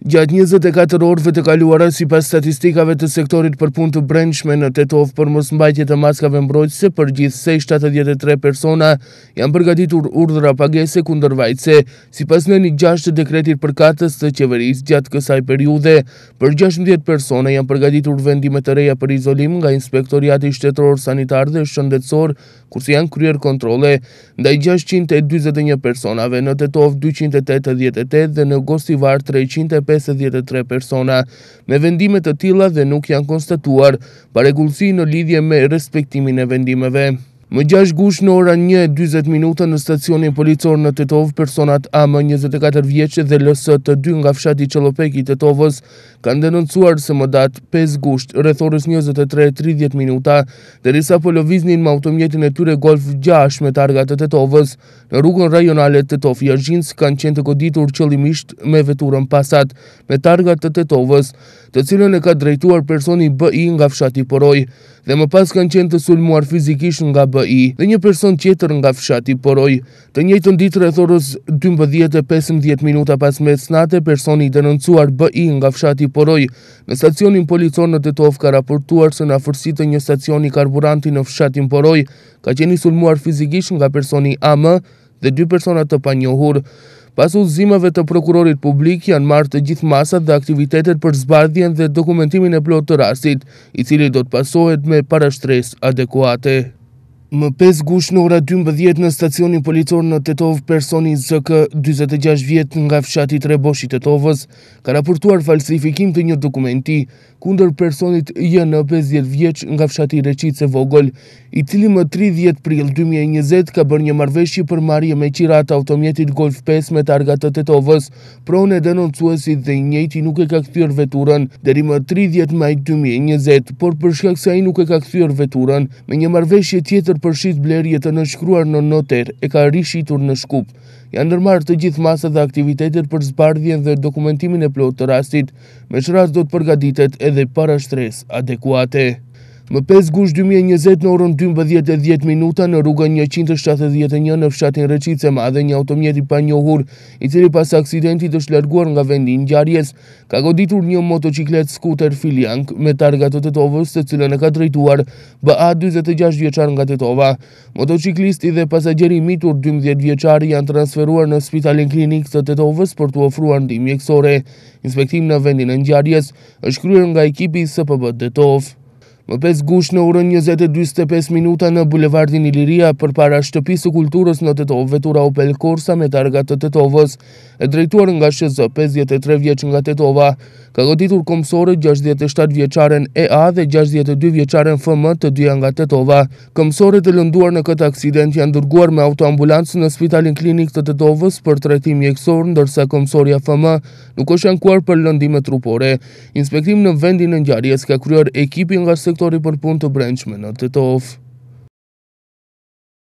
Gjatë 24 orëve të kaluara si pas statistikave të sektorit për punë të brendshme në Tetov për mos mbajtje të maskave mbrojtëse për gjithë 73 persona janë përgatitur urdhra pagese kundër vajtëse si pas në një gjasht të dekretit për katës të qeveris gjatë kësaj periude për 16 persona janë përgatitur vendime të reja për izolim nga inspektoriati shtetror sanitar dhe shëndetsor kurse janë kryer kontrole ndaj 621 personave në Tetov 288 dhe në Gostivar 300 153 persona. Me vendimet të tila dhe nuk janë konstatuar, pa regullësi në lidhje me respektimin e vendimeve. Më gjash gush në ora 1.20 minuta në stacionin policor në Tetov, personat AM 24 vjeqe dhe lësët të dy nga fshati Qelopeki Tetovës kanë denoncuar se më datë 5 gusht, rethorës 23.30 minuta, dhe risa po lëviznin më automjetin e tyre golf 6 me targat të Tetovës, në rrugën rajonale Tetov Jajins kanë qenë të koditur qëllimisht me veturën pasat me targat të Tetovës, të cilën e ka drejtuar personi B.I. nga fshati Poroj dhe më pas kanë qenë të sulmuar fizikisht nga BI. Dhe një person tjetër nga fshati Poroj, të njëjtën ditë rreth orës 12:15 minuta pas snate, personi i denoncuar BI nga fshati Poroj, në stacionin policor në Tetov ka raportuar se afërsi të një stacioni karburanti në fshatin Poroj, ka qenë i sulmuar fizikisht nga personi AM dhe dy persona të panjohur. Pas uzimave të prokurorit publik janë martë të gjithë masat dhe aktivitetet për zbardhjen dhe dokumentimin e plot të rastit, i cili do të pasohet me parashtres adekuate. Më pes gush në ora 12 në stacionin policor në Tetov personi ZK 26 vjet nga fshatit Reboshi Tetovës ka raportuar falsifikim të një dokumenti kunder personit jë në 50 vjeq nga fshati Reqit Vogol, i cili më 30 pril 2020 ka bërë një marveshi për marje me qirata automjetit Golf 5 me targat të Tetovës, prone denoncuesi dhe i nuk e ka këthyr veturën, deri më 30 maj 2020, por përshkak a i nuk e ka këthyr veturën me një marveshi tjetër përshit blerje të nëshkruar në noter e ka rishitur në shkup. Janë nërmarë të gjithë masë dhe aktivitetet për zbardhjen dhe dokumentimin e plot të rastit, me shras do të përgaditet edhe para shtres adekuate. Më 5 gush 2020 në orën 12.10 minuta në rrugën 171 në fshatin Reqice ma dhe një automjeti pa njohur, i cili pas aksidentit është larguar nga vendin gjarjes, ka goditur një motociklet skuter Filiank me targa të të tovës të cilën e ka drejtuar a 26 vjeqar nga të tova. Motociklisti dhe pasajeri mitur 12 vjeqari janë transferuar në spitalin klinik të të tovës për të ofruar ndimjeksore. Inspektim në vendin në gjarjes është kryer nga ekipi së pëbët të tovë. Më pes gush në orën 22.5 minuta në Bulevardin Iliria për para shtëpisë të kulturës në Tetov, vetura Opel Corsa me targat të Tetovës, e drejtuar nga shëzë, 53 vjeq nga Tetova, ka goditur komësore, 67 vjeqaren EA dhe 62 vjeqaren FM të dyja nga Tetova. Komësore të lënduar në këtë aksident janë dërguar me autoambulancë në Spitalin Klinik të Tetovës për tretim jekësor, ndërsa komësoria FM nuk është ankuar për lëndime trupore. Inspektim në vendin e njarjes ka nga autori për punë të brendshme në të tofë,